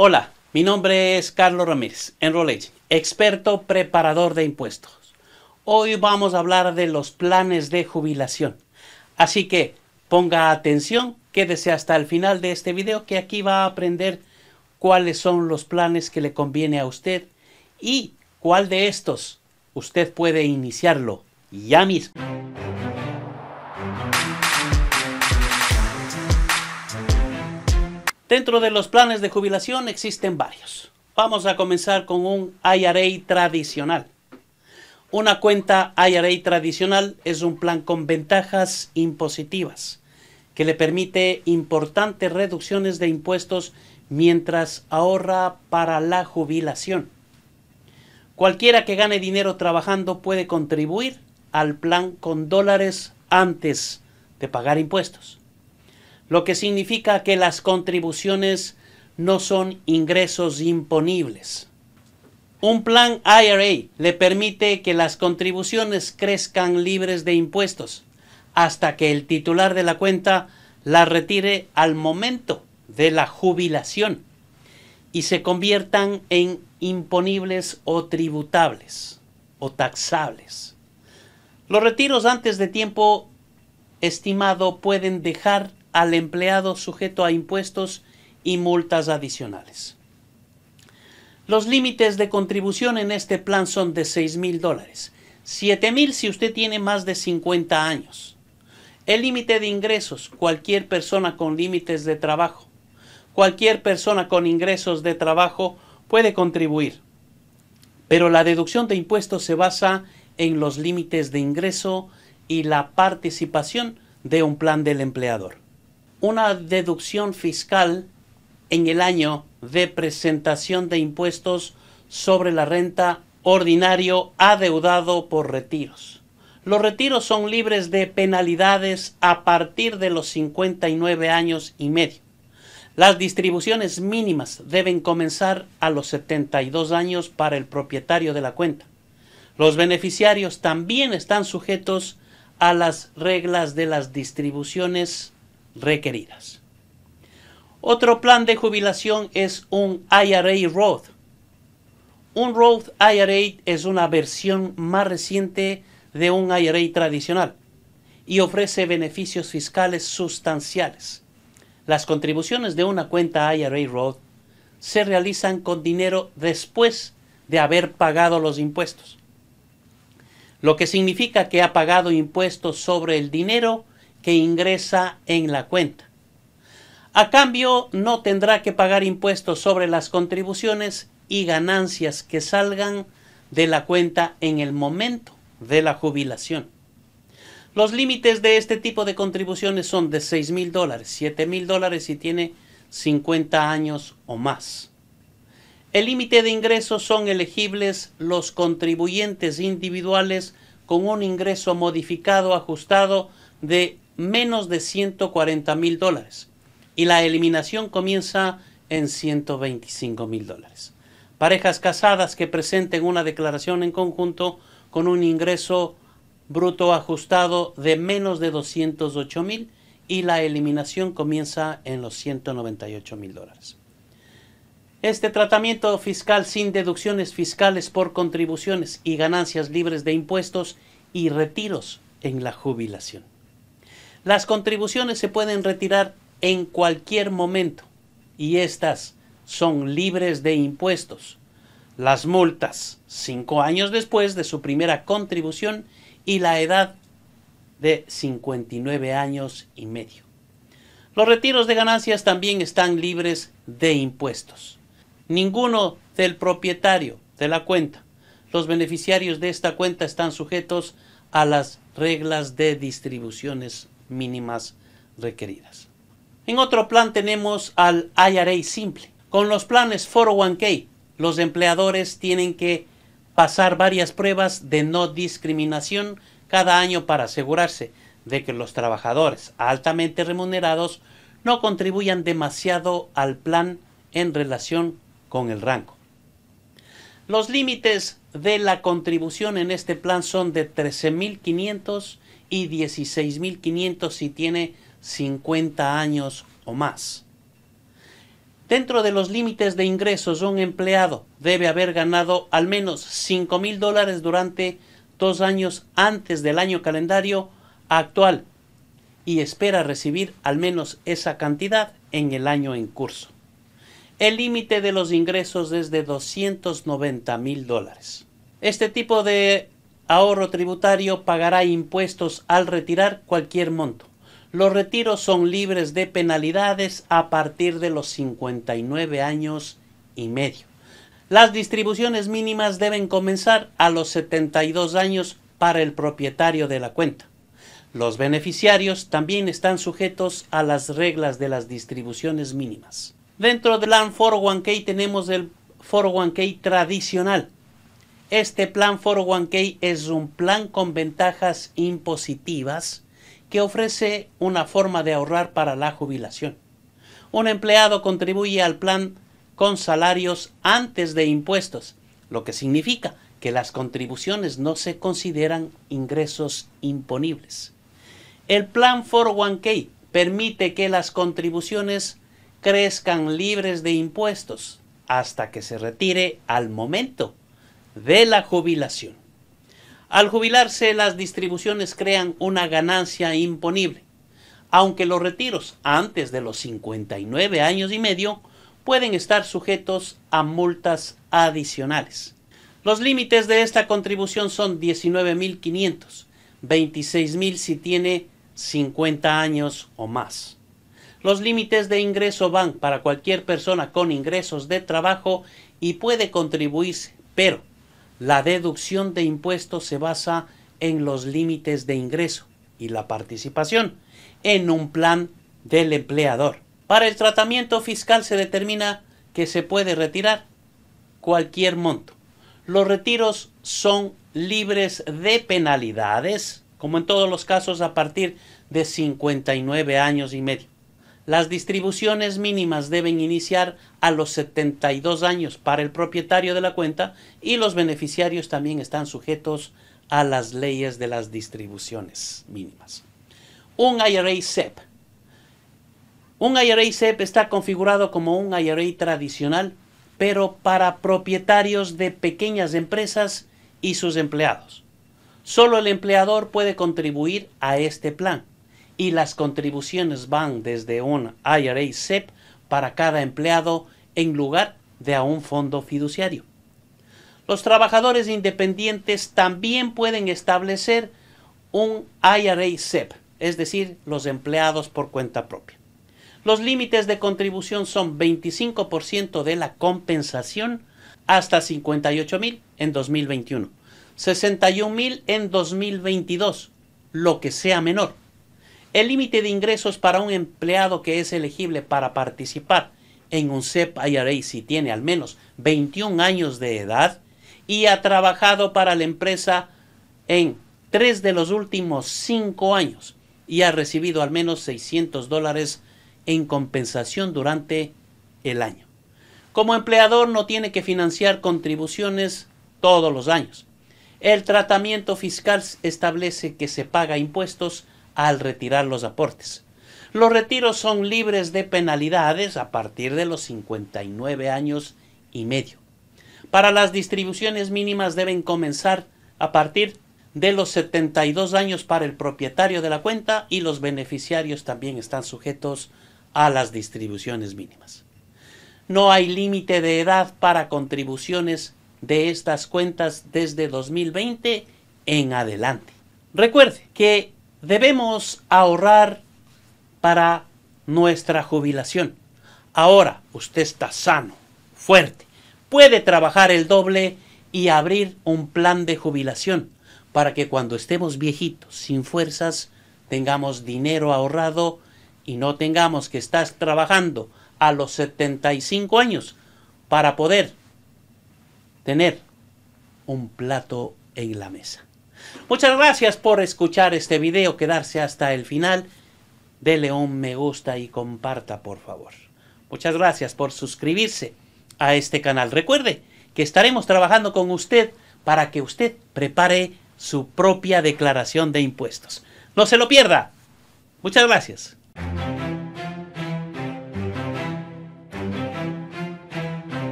Hola, mi nombre es Carlos Ramírez, en experto preparador de impuestos. Hoy vamos a hablar de los planes de jubilación. Así que ponga atención, quédese hasta el final de este video que aquí va a aprender cuáles son los planes que le conviene a usted y cuál de estos usted puede iniciarlo ya mismo. Dentro de los planes de jubilación existen varios. Vamos a comenzar con un IRA tradicional. Una cuenta IRA tradicional es un plan con ventajas impositivas que le permite importantes reducciones de impuestos mientras ahorra para la jubilación. Cualquiera que gane dinero trabajando puede contribuir al plan con dólares antes de pagar impuestos lo que significa que las contribuciones no son ingresos imponibles. Un plan IRA le permite que las contribuciones crezcan libres de impuestos hasta que el titular de la cuenta la retire al momento de la jubilación y se conviertan en imponibles o tributables o taxables. Los retiros antes de tiempo estimado pueden dejar al empleado sujeto a impuestos y multas adicionales. Los límites de contribución en este plan son de 6 mil dólares, 7 mil si usted tiene más de 50 años. El límite de ingresos, cualquier persona con límites de trabajo. Cualquier persona con ingresos de trabajo puede contribuir, pero la deducción de impuestos se basa en los límites de ingreso y la participación de un plan del empleador una deducción fiscal en el año de presentación de impuestos sobre la renta ordinario adeudado por retiros. Los retiros son libres de penalidades a partir de los 59 años y medio. Las distribuciones mínimas deben comenzar a los 72 años para el propietario de la cuenta. Los beneficiarios también están sujetos a las reglas de las distribuciones requeridas. Otro plan de jubilación es un IRA Roth. Un Roth IRA es una versión más reciente de un IRA tradicional y ofrece beneficios fiscales sustanciales. Las contribuciones de una cuenta IRA Roth se realizan con dinero después de haber pagado los impuestos, lo que significa que ha pagado impuestos sobre el dinero que ingresa en la cuenta. A cambio, no tendrá que pagar impuestos sobre las contribuciones y ganancias que salgan de la cuenta en el momento de la jubilación. Los límites de este tipo de contribuciones son de 6 mil dólares, 7 mil dólares si tiene 50 años o más. El límite de ingresos son elegibles los contribuyentes individuales con un ingreso modificado ajustado de menos de 140 mil dólares y la eliminación comienza en 125 mil dólares. Parejas casadas que presenten una declaración en conjunto con un ingreso bruto ajustado de menos de 208 mil y la eliminación comienza en los 198 mil dólares. Este tratamiento fiscal sin deducciones fiscales por contribuciones y ganancias libres de impuestos y retiros en la jubilación. Las contribuciones se pueden retirar en cualquier momento y estas son libres de impuestos. Las multas, cinco años después de su primera contribución y la edad de 59 años y medio. Los retiros de ganancias también están libres de impuestos. Ninguno del propietario de la cuenta. Los beneficiarios de esta cuenta están sujetos a las reglas de distribuciones mínimas requeridas. En otro plan tenemos al IRA simple. Con los planes 401k, los empleadores tienen que pasar varias pruebas de no discriminación cada año para asegurarse de que los trabajadores altamente remunerados no contribuyan demasiado al plan en relación con el rango. Los límites de la contribución en este plan son de 13.500 y 16.500 si tiene 50 años o más. Dentro de los límites de ingresos, un empleado debe haber ganado al menos $5,000 dólares durante dos años antes del año calendario actual y espera recibir al menos esa cantidad en el año en curso. El límite de los ingresos es de 290 mil dólares. Este tipo de ahorro tributario pagará impuestos al retirar cualquier monto. Los retiros son libres de penalidades a partir de los 59 años y medio. Las distribuciones mínimas deben comenzar a los 72 años para el propietario de la cuenta. Los beneficiarios también están sujetos a las reglas de las distribuciones mínimas. Dentro del 401k tenemos el 401k tradicional, este plan 401k es un plan con ventajas impositivas que ofrece una forma de ahorrar para la jubilación. Un empleado contribuye al plan con salarios antes de impuestos, lo que significa que las contribuciones no se consideran ingresos imponibles. El plan 401k permite que las contribuciones crezcan libres de impuestos hasta que se retire al momento de la jubilación. Al jubilarse, las distribuciones crean una ganancia imponible, aunque los retiros antes de los 59 años y medio pueden estar sujetos a multas adicionales. Los límites de esta contribución son 19.500, 26.000 si tiene 50 años o más. Los límites de ingreso van para cualquier persona con ingresos de trabajo y puede contribuirse, pero la deducción de impuestos se basa en los límites de ingreso y la participación en un plan del empleador. Para el tratamiento fiscal se determina que se puede retirar cualquier monto. Los retiros son libres de penalidades, como en todos los casos a partir de 59 años y medio. Las distribuciones mínimas deben iniciar a los 72 años para el propietario de la cuenta y los beneficiarios también están sujetos a las leyes de las distribuciones mínimas. Un IRA SEP. Un IRA SEP está configurado como un IRA tradicional, pero para propietarios de pequeñas empresas y sus empleados. Solo el empleador puede contribuir a este plan y las contribuciones van desde un IRA SEP para cada empleado en lugar de a un fondo fiduciario. Los trabajadores independientes también pueden establecer un IRA SEP, es decir, los empleados por cuenta propia. Los límites de contribución son 25% de la compensación hasta $58,000 en 2021, $61,000 mil en 2022, lo que sea menor. El límite de ingresos para un empleado que es elegible para participar en un CEP IRA si tiene al menos 21 años de edad y ha trabajado para la empresa en tres de los últimos cinco años y ha recibido al menos 600 dólares en compensación durante el año. Como empleador no tiene que financiar contribuciones todos los años. El tratamiento fiscal establece que se paga impuestos al retirar los aportes. Los retiros son libres de penalidades a partir de los 59 años y medio. Para las distribuciones mínimas deben comenzar a partir de los 72 años para el propietario de la cuenta y los beneficiarios también están sujetos a las distribuciones mínimas. No hay límite de edad para contribuciones de estas cuentas desde 2020 en adelante. Recuerde que debemos ahorrar para nuestra jubilación. Ahora usted está sano, fuerte, puede trabajar el doble y abrir un plan de jubilación para que cuando estemos viejitos, sin fuerzas, tengamos dinero ahorrado y no tengamos que estar trabajando a los 75 años para poder tener un plato en la mesa. Muchas gracias por escuchar este video, quedarse hasta el final. Dele un me gusta y comparta, por favor. Muchas gracias por suscribirse a este canal. Recuerde que estaremos trabajando con usted para que usted prepare su propia declaración de impuestos. No se lo pierda. Muchas gracias.